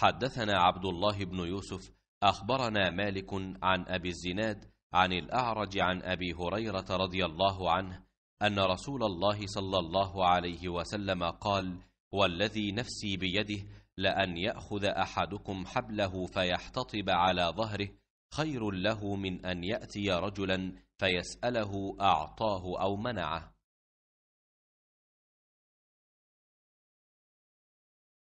حدثنا عبد الله بن يوسف أخبرنا مالك عن أبي الزناد عن الأعرج عن أبي هريرة رضي الله عنه أن رسول الله صلى الله عليه وسلم قال والذي نفسي بيده لأن يأخذ أحدكم حبله فيحتطب على ظهره خير له من أن يأتي رجلا فيسأله أعطاه أو منعه